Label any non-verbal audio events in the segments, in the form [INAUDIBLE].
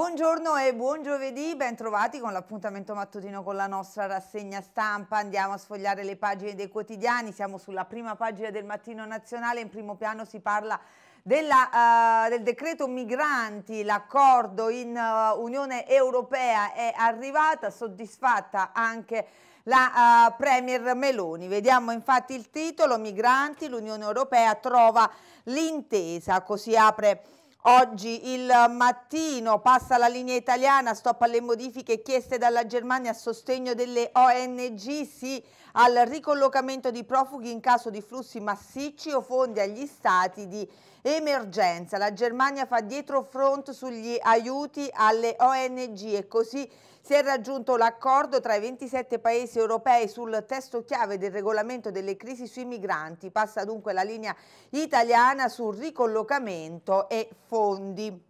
Buongiorno e buon giovedì, bentrovati con l'appuntamento mattutino con la nostra rassegna stampa. Andiamo a sfogliare le pagine dei quotidiani, siamo sulla prima pagina del Mattino Nazionale, in primo piano si parla della, uh, del decreto migranti, l'accordo in uh, Unione Europea è arrivata, soddisfatta anche la uh, Premier Meloni. Vediamo infatti il titolo, Migranti, l'Unione Europea trova l'intesa, così apre Oggi il mattino passa la linea italiana, stop alle modifiche chieste dalla Germania a sostegno delle ONG, sì al ricollocamento di profughi in caso di flussi massicci o fondi agli stati di emergenza. La Germania fa dietro front sugli aiuti alle ONG e così si è raggiunto l'accordo tra i 27 paesi europei sul testo chiave del regolamento delle crisi sui migranti. Passa dunque la linea italiana sul ricollocamento e fondi.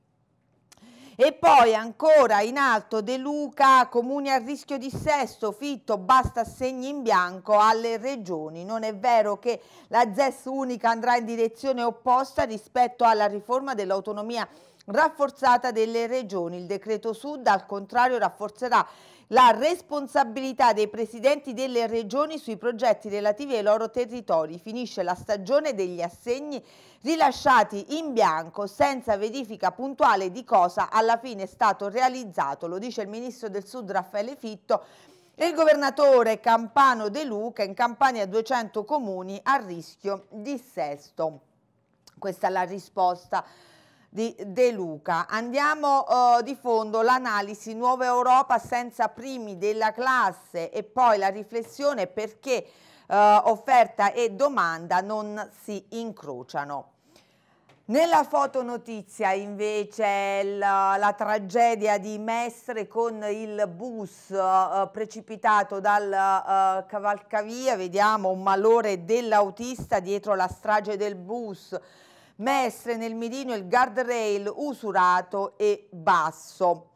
E poi ancora in alto De Luca, comuni a rischio di sesto, Fitto, basta segni in bianco alle regioni. Non è vero che la ZES unica andrà in direzione opposta rispetto alla riforma dell'autonomia rafforzata delle regioni. Il decreto Sud al contrario rafforzerà la responsabilità dei presidenti delle regioni sui progetti relativi ai loro territori. Finisce la stagione degli assegni rilasciati in bianco senza verifica puntuale di cosa alla fine è stato realizzato, lo dice il ministro del Sud Raffaele Fitto e il governatore Campano De Luca in Campania 200 comuni a rischio di sesto. Questa è la risposta di De Luca. Andiamo eh, di fondo l'analisi Nuova Europa senza primi della classe e poi la riflessione perché eh, offerta e domanda non si incrociano. Nella fotonotizia invece la, la, tragedia di Mestre con il bus uh, precipitato dal uh, cavalcavia, vediamo un malore dell'autista dietro la strage del bus Mestre nel Mirino il guardrail usurato e basso.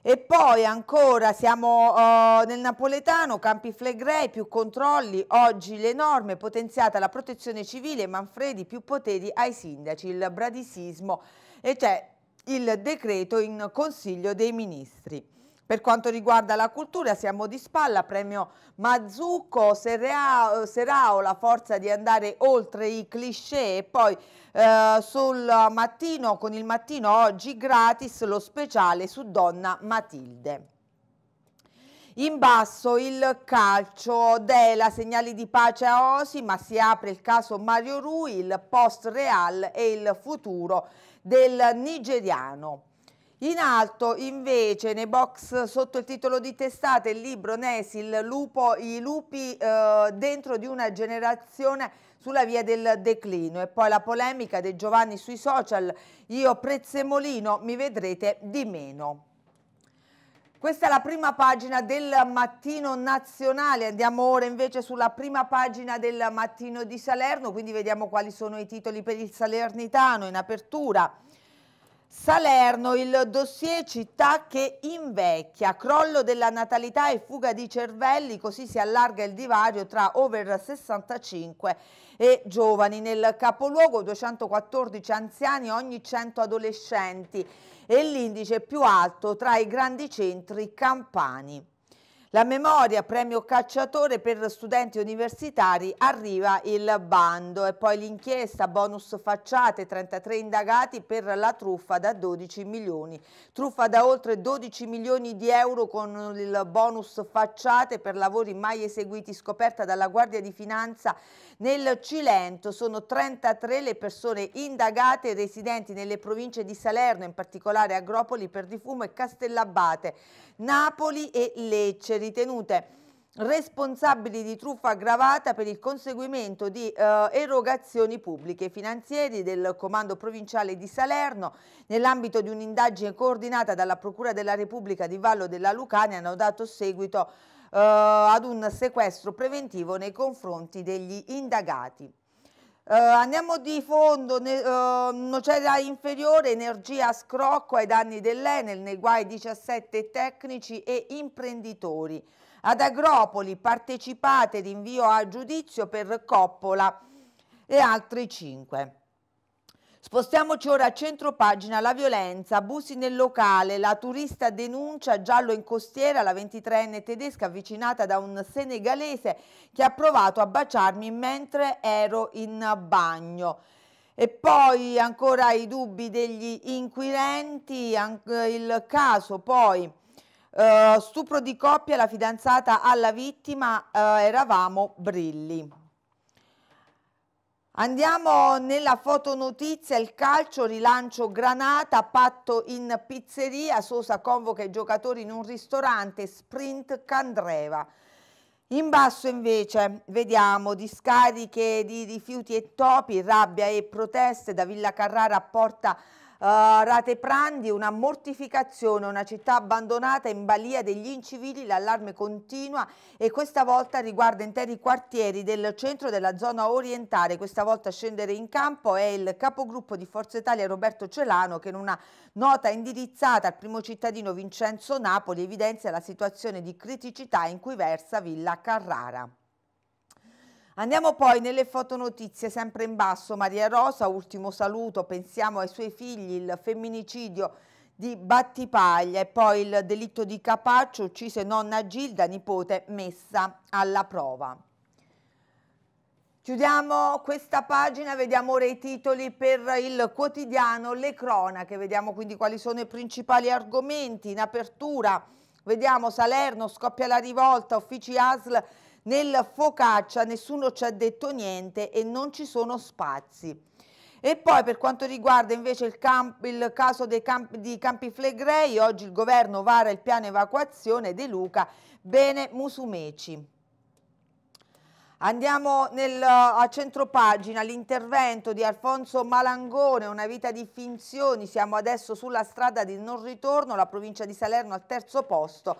E poi ancora siamo uh, nel napoletano, Campi Flegrei, più controlli, oggi le norme, potenziata la protezione civile, Manfredi più poteri ai sindaci, il bradisismo e c'è il decreto in Consiglio dei Ministri. Per quanto riguarda la cultura siamo di spalla, premio Mazzucco, Serao, Serao la forza di andare oltre i cliché e poi eh, sul mattino, con il mattino oggi gratis lo speciale su Donna Matilde. In basso il calcio Dela, segnali di pace a Osi, ma si apre il caso Mario Rui, il post Real e il futuro del nigeriano. In alto invece nei box sotto il titolo di testate il libro Nesil, lupo, i lupi eh, dentro di una generazione sulla via del declino e poi la polemica dei Giovanni sui social, io prezzemolino mi vedrete di meno. Questa è la prima pagina del mattino nazionale, andiamo ora invece sulla prima pagina del mattino di Salerno, quindi vediamo quali sono i titoli per il Salernitano in apertura. Salerno, il dossier città che invecchia, crollo della natalità e fuga di cervelli, così si allarga il divario tra over 65 e giovani. Nel capoluogo 214 anziani ogni 100 adolescenti e l'indice più alto tra i grandi centri campani. La memoria premio cacciatore per studenti universitari arriva il bando e poi l'inchiesta bonus facciate 33 indagati per la truffa da 12 milioni. Truffa da oltre 12 milioni di euro con il bonus facciate per lavori mai eseguiti scoperta dalla Guardia di Finanza nel Cilento. Sono 33 le persone indagate residenti nelle province di Salerno, in particolare Agropoli, Perdifumo e Castellabate, Napoli e Lecce ritenute responsabili di truffa aggravata per il conseguimento di eh, erogazioni pubbliche finanzieri del Comando Provinciale di Salerno nell'ambito di un'indagine coordinata dalla Procura della Repubblica di Vallo della Lucania hanno dato seguito eh, ad un sequestro preventivo nei confronti degli indagati. Uh, andiamo di fondo, ne, uh, nocera inferiore, energia a scrocco ai danni dell'Enel, nei guai 17 tecnici e imprenditori. Ad Agropoli partecipate rinvio a giudizio per Coppola e altri 5. Spostiamoci ora a centro pagina, la violenza, abusi nel locale, la turista denuncia giallo in costiera, la 23enne tedesca avvicinata da un senegalese che ha provato a baciarmi mentre ero in bagno. E poi ancora i dubbi degli inquirenti, il caso poi eh, stupro di coppia, la fidanzata alla vittima, eh, eravamo brilli. Andiamo nella fotonotizia, il calcio, rilancio Granata, patto in pizzeria, Sosa convoca i giocatori in un ristorante, sprint Candreva. In basso invece vediamo discariche di rifiuti e topi, rabbia e proteste da Villa Carrara a Porta Uh, eh, Rateprandi, una mortificazione, una città abbandonata in balia degli incivili, l'allarme continua e questa volta riguarda interi quartieri del centro della zona orientale. Questa volta a scendere in campo è il capogruppo di Forza Italia Roberto Celano che in una nota indirizzata al primo cittadino Vincenzo Napoli evidenzia la situazione di criticità in cui versa Villa Carrara. Andiamo poi nelle fotonotizie, sempre in basso, Maria Rosa, ultimo saluto, pensiamo ai suoi figli, il femminicidio di Battipaglia e poi il delitto di Capaccio, uccise nonna Gilda, nipote messa alla prova. Chiudiamo questa pagina, vediamo ora i titoli per il quotidiano, le cronache, vediamo quindi quali sono i principali argomenti in apertura. Vediamo Salerno, scoppia la rivolta, uffici ASL nel focaccia nessuno ci ha detto niente e non ci sono spazi. E poi per quanto riguarda invece il, camp, il caso campi, di Campi Flegrei, oggi il governo vara il piano evacuazione di Luca, bene Musumeci. Andiamo nel, a centropagina, l'intervento di Alfonso Malangone, una vita di finzioni, siamo adesso sulla strada di non ritorno, la provincia di Salerno al terzo posto,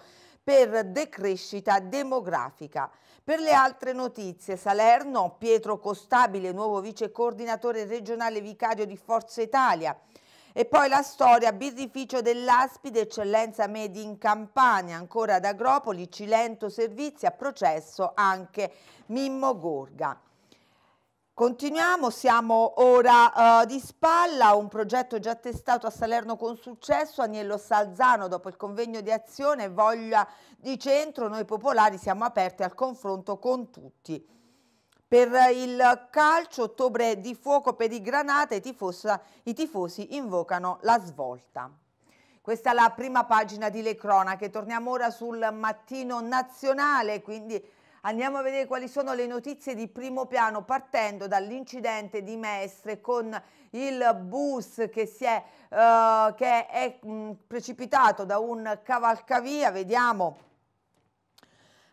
per decrescita demografica. Per le altre notizie, Salerno, Pietro Costabile, nuovo vice coordinatore regionale vicario di Forza Italia, e poi la storia, birrificio dell'Aspide, eccellenza made in Campania, ancora ad Agropoli, Cilento Servizi, a processo anche Mimmo Gorga. Continuiamo, siamo ora uh, di spalla, un progetto già testato a Salerno con successo, Agnello Salzano dopo il convegno di azione Voglia di Centro, noi popolari siamo aperti al confronto con tutti. Per il calcio, ottobre di fuoco per i Granate, i tifosi, i tifosi invocano la svolta. Questa è la prima pagina di Le Cronache, torniamo ora sul mattino nazionale, quindi Andiamo a vedere quali sono le notizie di primo piano partendo dall'incidente di Mestre con il bus che, è, eh, che è mm, precipitato da un cavalcavia, vediamo.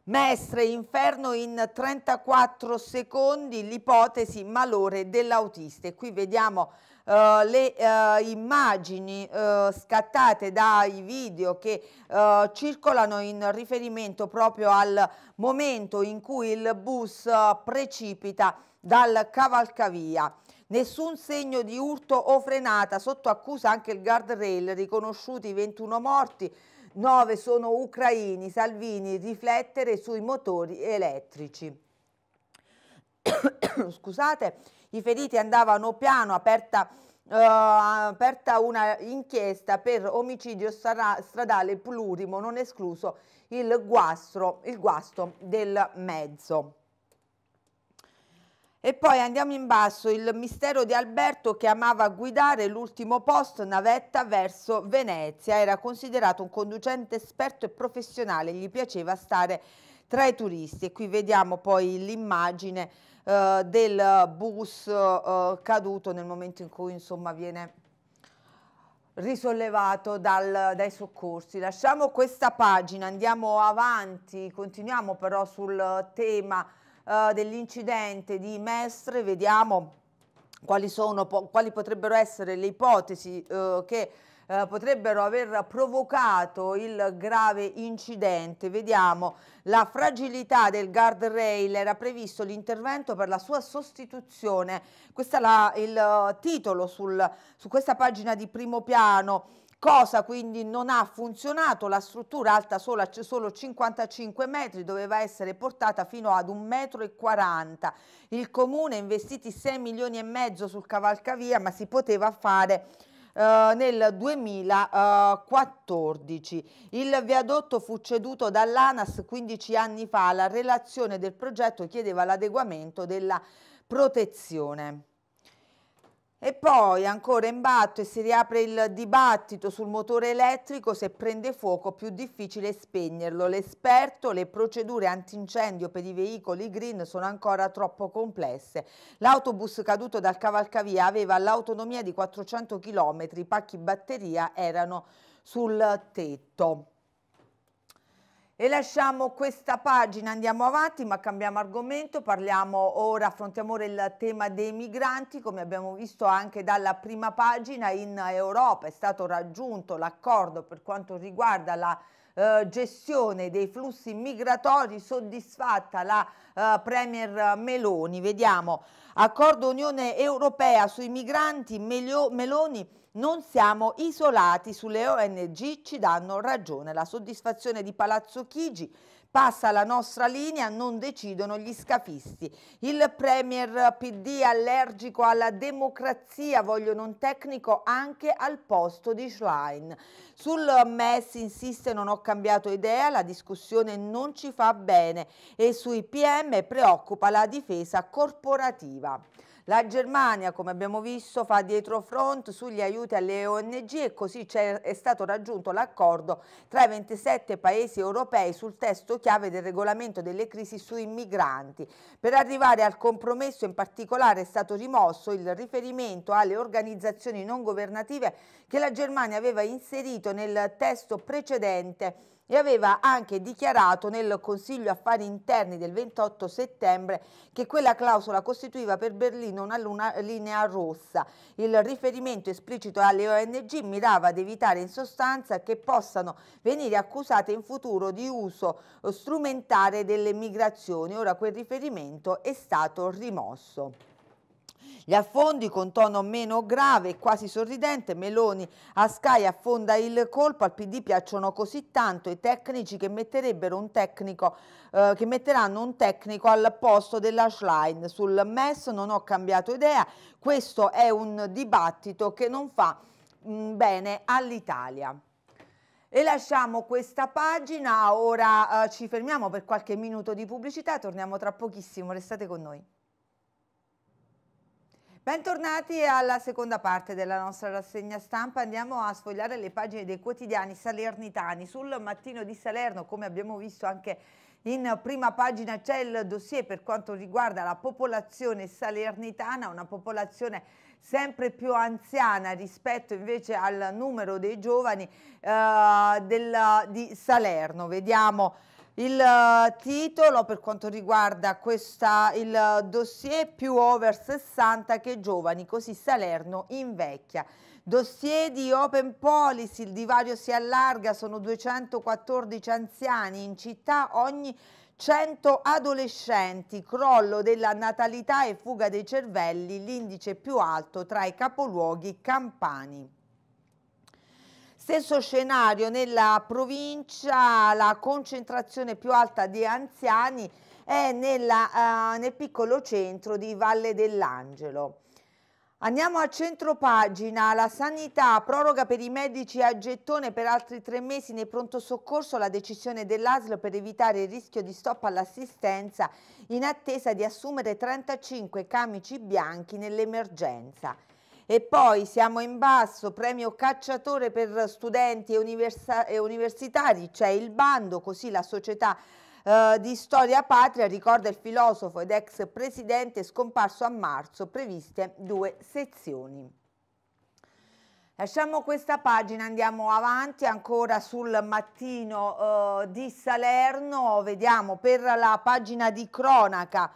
Mestre, inferno in 34 secondi, l'ipotesi malore dell'autista. E qui vediamo eh, le eh, immagini eh, scattate dai video che eh, circolano in riferimento proprio al momento in cui il bus eh, precipita dal cavalcavia. Nessun segno di urto o frenata, sotto accusa anche il guardrail, riconosciuti 21 morti, 9 sono ucraini, Salvini riflettere sui motori elettrici. [COUGHS] Scusate, i feriti andavano piano, aperta, uh, aperta una inchiesta per omicidio stradale plurimo, non escluso il, guastro, il guasto del mezzo. E poi andiamo in basso, il mistero di Alberto che amava guidare l'ultimo post navetta verso Venezia, era considerato un conducente esperto e professionale, gli piaceva stare tra i turisti e qui vediamo poi l'immagine eh, del bus eh, caduto nel momento in cui insomma viene risollevato dal, dai soccorsi. Lasciamo questa pagina, andiamo avanti, continuiamo però sul tema eh, dell'incidente di Mestre, vediamo quali, sono, quali potrebbero essere le ipotesi eh, che eh, potrebbero aver provocato il grave incidente. Vediamo la fragilità del guardrail, era previsto l'intervento per la sua sostituzione. Questo è la, il eh, titolo sul, su questa pagina di primo piano cosa quindi non ha funzionato, la struttura alta solo, solo 55 metri doveva essere portata fino ad 1,40 m. Il comune investiti 6 milioni e mezzo sul cavalcavia ma si poteva fare eh, nel 2014. Il viadotto fu ceduto dall'ANAS 15 anni fa. La relazione del progetto chiedeva l'adeguamento della protezione. E poi ancora in batto e si riapre il dibattito sul motore elettrico, se prende fuoco più difficile spegnerlo. L'esperto, le procedure antincendio per i veicoli green sono ancora troppo complesse. L'autobus caduto dal cavalcavia aveva l'autonomia di 400 km, i pacchi batteria erano sul tetto. E lasciamo questa pagina, andiamo avanti ma cambiamo argomento, parliamo ora, affrontiamo ora il tema dei migranti, come abbiamo visto anche dalla prima pagina in Europa è stato raggiunto l'accordo per quanto riguarda la eh, gestione dei flussi migratori soddisfatta la eh, Premier Meloni. Vediamo, accordo Unione Europea sui migranti, Melio, Meloni non siamo isolati sulle ONG, ci danno ragione. La soddisfazione di Palazzo Chigi Passa la nostra linea, non decidono gli scafisti. Il Premier PD allergico alla democrazia, vogliono un tecnico anche al posto di Schlein. Sul MES insiste non ho cambiato idea, la discussione non ci fa bene e sui PM preoccupa la difesa corporativa. La Germania, come abbiamo visto, fa dietro front sugli aiuti alle ONG e così è stato raggiunto l'accordo tra i 27 paesi europei sul testo chiave del regolamento delle crisi sui migranti. Per arrivare al compromesso in particolare è stato rimosso il riferimento alle organizzazioni non governative che la Germania aveva inserito nel testo precedente e aveva anche dichiarato nel Consiglio Affari Interni del 28 settembre che quella clausola costituiva per Berlino una linea rossa. Il riferimento esplicito alle ONG mirava ad evitare in sostanza che possano venire accusate in futuro di uso strumentale delle migrazioni. Ora quel riferimento è stato rimosso. Gli affondi con tono meno grave e quasi sorridente, Meloni a Sky affonda il colpo, al PD piacciono così tanto i tecnici che, un tecnico, eh, che metteranno un tecnico al posto della Schlein. Sul MES non ho cambiato idea, questo è un dibattito che non fa mh, mm, bene all'Italia. E lasciamo questa pagina, ora eh, ci fermiamo per qualche minuto di pubblicità, torniamo tra pochissimo, restate con noi. Bentornati alla seconda parte della nostra rassegna stampa, andiamo a sfogliare le pagine dei quotidiani salernitani. Sul mattino di Salerno, come abbiamo visto anche in prima pagina, c'è il dossier per quanto riguarda la popolazione salernitana, una popolazione sempre più anziana rispetto invece al numero dei giovani eh, del, di Salerno. Vediamo il eh, titolo per quanto riguarda questa, il dossier più over 60 che giovani, così Salerno invecchia. Dossier di Open Policy, il divario si allarga, sono 214 anziani, in città ogni 100 adolescenti, crollo della natalità e fuga dei cervelli, l'indice più alto tra i capoluoghi campani. Stesso scenario nella provincia, la concentrazione più alta di anziani è nella, uh, nel piccolo centro di Valle dell'Angelo. Andiamo a centro pagina, la sanità, proroga per i medici a gettone per altri tre mesi nei pronto soccorso, la decisione dell'ASLO per evitare il rischio di stop all'assistenza in attesa di assumere 35 camici bianchi nell'emergenza. E poi siamo in basso, premio cacciatore per studenti e, universi e universitari, c'è il bando, così la società eh, di storia patria ricorda il filosofo ed ex presidente scomparso a marzo, previste due sezioni. Lasciamo questa pagina, andiamo avanti ancora sul mattino eh, di Salerno, vediamo per la pagina di cronaca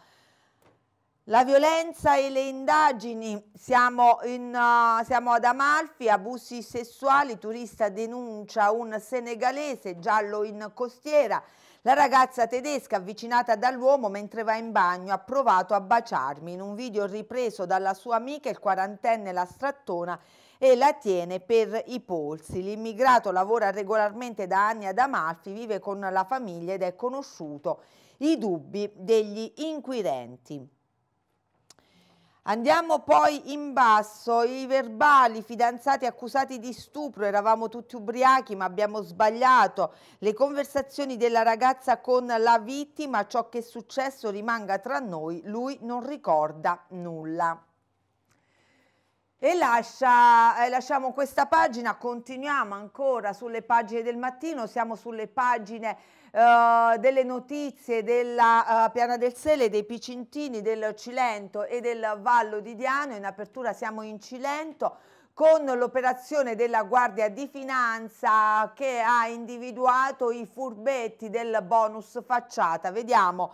la violenza e le indagini, siamo, in, uh, siamo, ad Amalfi, abusi sessuali, turista denuncia un senegalese giallo in costiera. La ragazza tedesca avvicinata dall'uomo mentre va in bagno ha provato a baciarmi. In un video ripreso dalla sua amica, il quarantenne la strattona e la tiene per i polsi. L'immigrato lavora regolarmente da anni ad Amalfi, vive con la famiglia ed è conosciuto i dubbi degli inquirenti. Andiamo poi in basso, i verbali, fidanzati accusati di stupro, eravamo tutti ubriachi ma abbiamo sbagliato, le conversazioni della ragazza con la vittima, ciò che è successo rimanga tra noi, lui non ricorda nulla. E lascia, eh, lasciamo questa pagina, continuiamo ancora sulle pagine del mattino, siamo sulle pagine eh, delle notizie della eh, Piana del Sele, dei Picintini, del Cilento e del Vallo di Diano. In apertura siamo in Cilento con l'operazione della Guardia di Finanza che ha individuato i furbetti del bonus facciata. Vediamo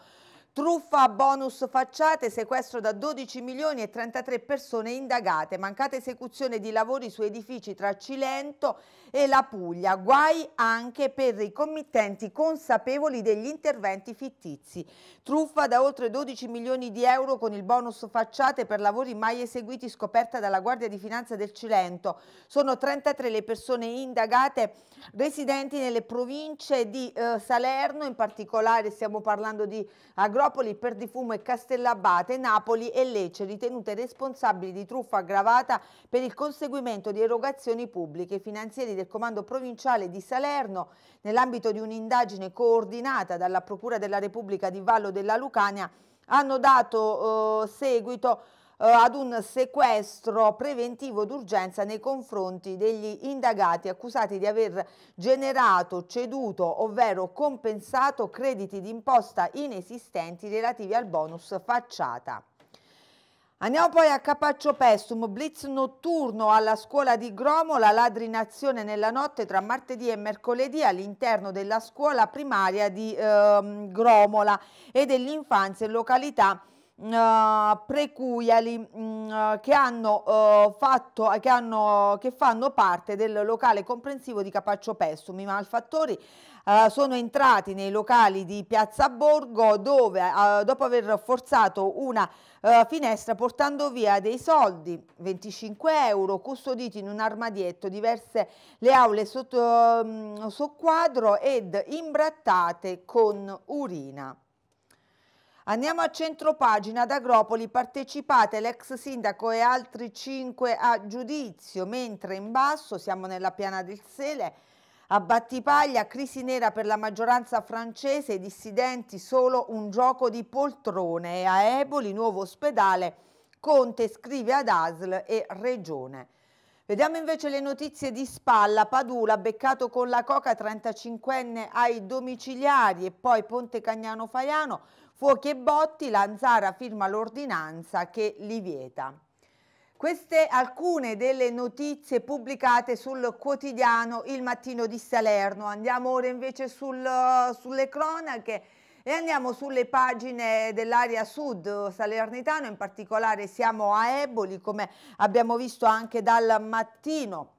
truffa bonus facciate, sequestro da 12 milioni e 33 persone indagate, mancata esecuzione di lavori su edifici tra Cilento e e la Puglia, guai anche per i committenti consapevoli degli interventi fittizi. Truffa da oltre 12 milioni di euro con il bonus facciate per lavori mai eseguiti scoperta dalla Guardia di Finanza del Cilento. Sono 33 le persone indagate residenti nelle province di eh, Salerno, in particolare stiamo parlando di Agropoli, Perdifumo e Castellabate, Napoli e Lecce, ritenute responsabili di truffa aggravata per il conseguimento di erogazioni pubbliche. I finanzieri del del Comando Provinciale di Salerno nell'ambito di un'indagine coordinata dalla Procura della Repubblica di Vallo della Lucania hanno dato eh, seguito eh, ad un sequestro preventivo d'urgenza nei confronti degli indagati accusati di aver generato, ceduto ovvero compensato crediti d'imposta inesistenti relativi al bonus facciata. Andiamo poi a Capaccio Pestum, blitz notturno alla scuola di Gromola, ladrinazione nella notte tra martedì e mercoledì all'interno della scuola primaria di ehm, Gromola e dell'infanzia in località eh, precuiali mh, mm, eh, che, hanno, uh, fatto, che, hanno, che fanno parte del locale comprensivo di Capaccio Pessum. I malfattori Uh, sono entrati nei locali di Piazza Borgo dove uh, dopo aver forzato una finestra portando via dei soldi, 25 euro, custoditi in un armadietto, diverse le aule sotto, um, mm, socquadro ed imbrattate con urina. Andiamo a centropagina ad Agropoli, partecipate l'ex sindaco e altri cinque a giudizio, mentre in basso siamo nella piana del Sele, a Battipaglia, crisi nera per la maggioranza francese, i dissidenti solo un gioco di poltrone e a Eboli, nuovo ospedale, Conte scrive ad ASL e Regione. Vediamo invece le notizie di spalla, Padula beccato con la coca 35enne ai domiciliari e poi Ponte Cagnano Faiano, Fuochi e botti, Lanzara firma l'ordinanza che li vieta. Queste alcune delle notizie pubblicate sul quotidiano Il Mattino di Salerno. Andiamo ora invece sul, sulle cronache e andiamo sulle pagine dell'area sud salernitano, in particolare siamo a Eboli, come abbiamo visto anche dal mattino.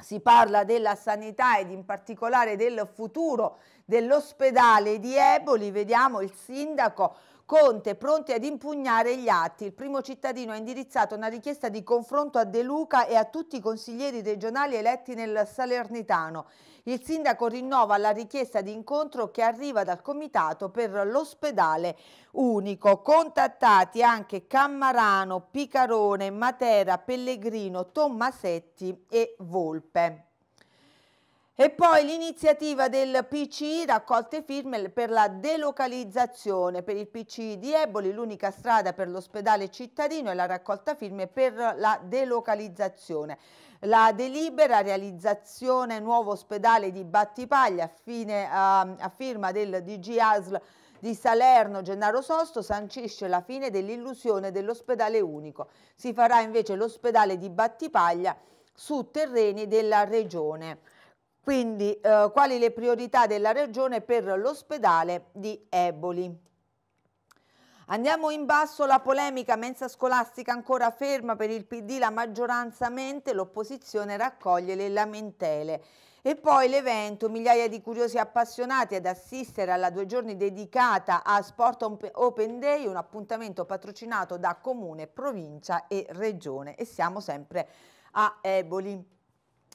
Si parla della sanità ed in particolare del futuro dell'ospedale di Eboli, vediamo il sindaco Conte pronti ad impugnare gli atti. Il primo cittadino ha indirizzato una richiesta di confronto a De Luca e a tutti i consiglieri regionali eletti nel Salernitano. Il sindaco rinnova la richiesta di incontro che arriva dal comitato per l'ospedale unico. Contattati anche Cammarano, Picarone, Matera, Pellegrino, Tommasetti e Volpe. E poi l'iniziativa del PCI raccolte firme per la delocalizzazione. Per il PCI di Eboli l'unica strada per l'ospedale cittadino è la raccolta firme per la delocalizzazione. La delibera realizzazione nuovo ospedale di Battipaglia a, fine, a, a firma del DG ASL di Salerno Gennaro Sosto sancisce la fine dell'illusione dell'ospedale unico. Si farà invece l'ospedale di Battipaglia su terreni della regione. Quindi eh, quali le priorità della regione per l'ospedale di Eboli? Andiamo in basso, la polemica mensa scolastica ancora ferma per il PD, la maggioranza mente, l'opposizione raccoglie le lamentele. E poi l'evento, migliaia di curiosi appassionati ad assistere alla due giorni dedicata a Sport Open Day, un appuntamento patrocinato da Comune, Provincia e Regione. E siamo sempre a Eboli.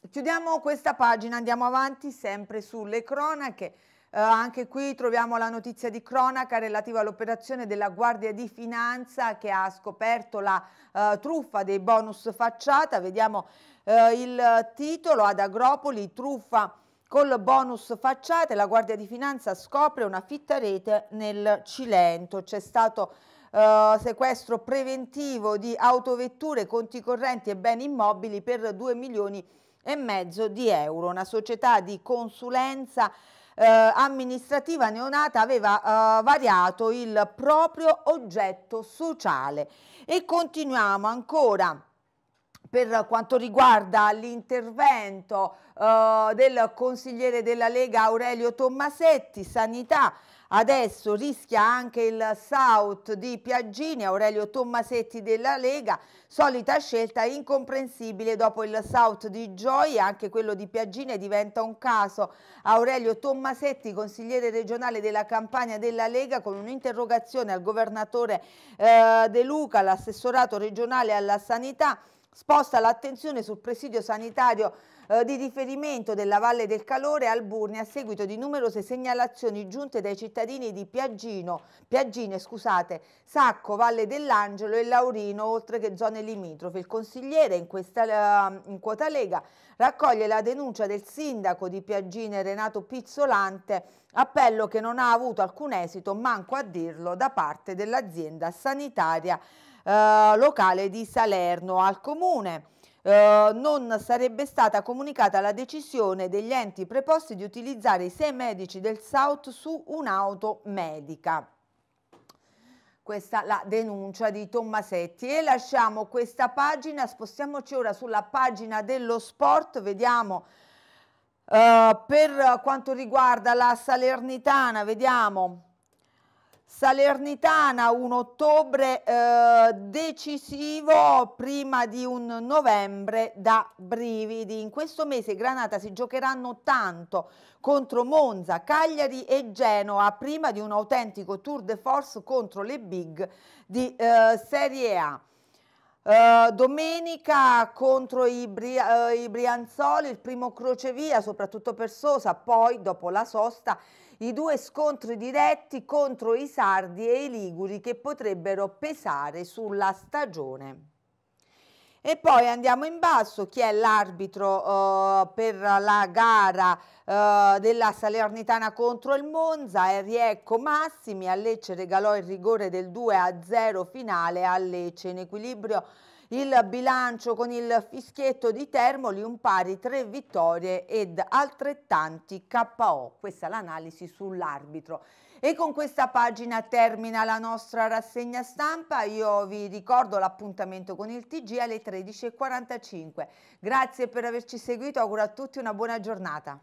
Chiudiamo questa pagina, andiamo avanti sempre sulle cronache. Eh, anche qui troviamo la notizia di cronaca relativa all'operazione della Guardia di Finanza che ha scoperto la eh, truffa dei bonus facciata. Vediamo eh, il titolo ad Agropoli, truffa col bonus facciata. La Guardia di Finanza scopre una fitta rete nel Cilento. C'è stato Uh, sequestro preventivo di autovetture, conti correnti e beni immobili per 2 milioni di e mezzo di euro. Una società di consulenza eh, amministrativa neonata aveva eh, variato il proprio oggetto sociale. E continuiamo ancora per quanto riguarda l'intervento eh, del consigliere della Lega Aurelio Tommasetti, Sanità, Adesso rischia anche il South di Piaggini, Aurelio Tommasetti della Lega, solita scelta incomprensibile dopo il South di Gioia, anche quello di Piaggini diventa un caso. Aurelio Tommasetti, consigliere regionale della campagna della Lega, con un'interrogazione al governatore eh, De Luca, l'assessorato regionale alla sanità, sposta l'attenzione sul presidio sanitario eh, di riferimento della Valle del Calore al Burni a seguito di numerose segnalazioni giunte dai cittadini di Piaggino, Piaggine, scusate, Sacco, Valle dell'Angelo e Laurino, oltre che zone limitrofe. Il consigliere in, questa, uh, in quota Lega raccoglie la denuncia del sindaco di Piaggine Renato Pizzolante, appello che non ha avuto alcun esito, manco a dirlo, da parte dell'azienda sanitaria eh, locale di Salerno al comune. Eh, non sarebbe stata comunicata la decisione degli enti preposti di utilizzare i sei medici del South su un'auto medica. Questa la denuncia di Tommasetti e lasciamo questa pagina, spostiamoci ora sulla pagina dello sport, vediamo eh, per quanto riguarda la Salernitana, vediamo Salernitana un ottobre eh, decisivo prima di un novembre da brividi. In questo mese Granata si giocheranno tanto contro Monza, Cagliari e Genoa prima di un autentico tour de force contro le big di eh, Serie A. Uh, domenica contro i, Bri uh, i, Brianzoli, il primo crocevia, soprattutto per Sosa, poi dopo la sosta i due scontri diretti contro i sardi e i liguri che potrebbero pesare sulla stagione. E poi andiamo in basso, chi è l'arbitro eh, per la gara eh, della Salernitana contro il Monza? È Riecco Massimi, a Lecce regalò il rigore del 2-0 finale a Lecce in equilibrio il bilancio con il fischietto di Termoli, un pari tre vittorie ed altrettanti KO. Questa è l'analisi sull'arbitro. E con questa pagina termina la nostra rassegna stampa. Io vi ricordo l'appuntamento con il TG alle 13.45. Grazie per averci seguito, auguro a tutti una buona giornata.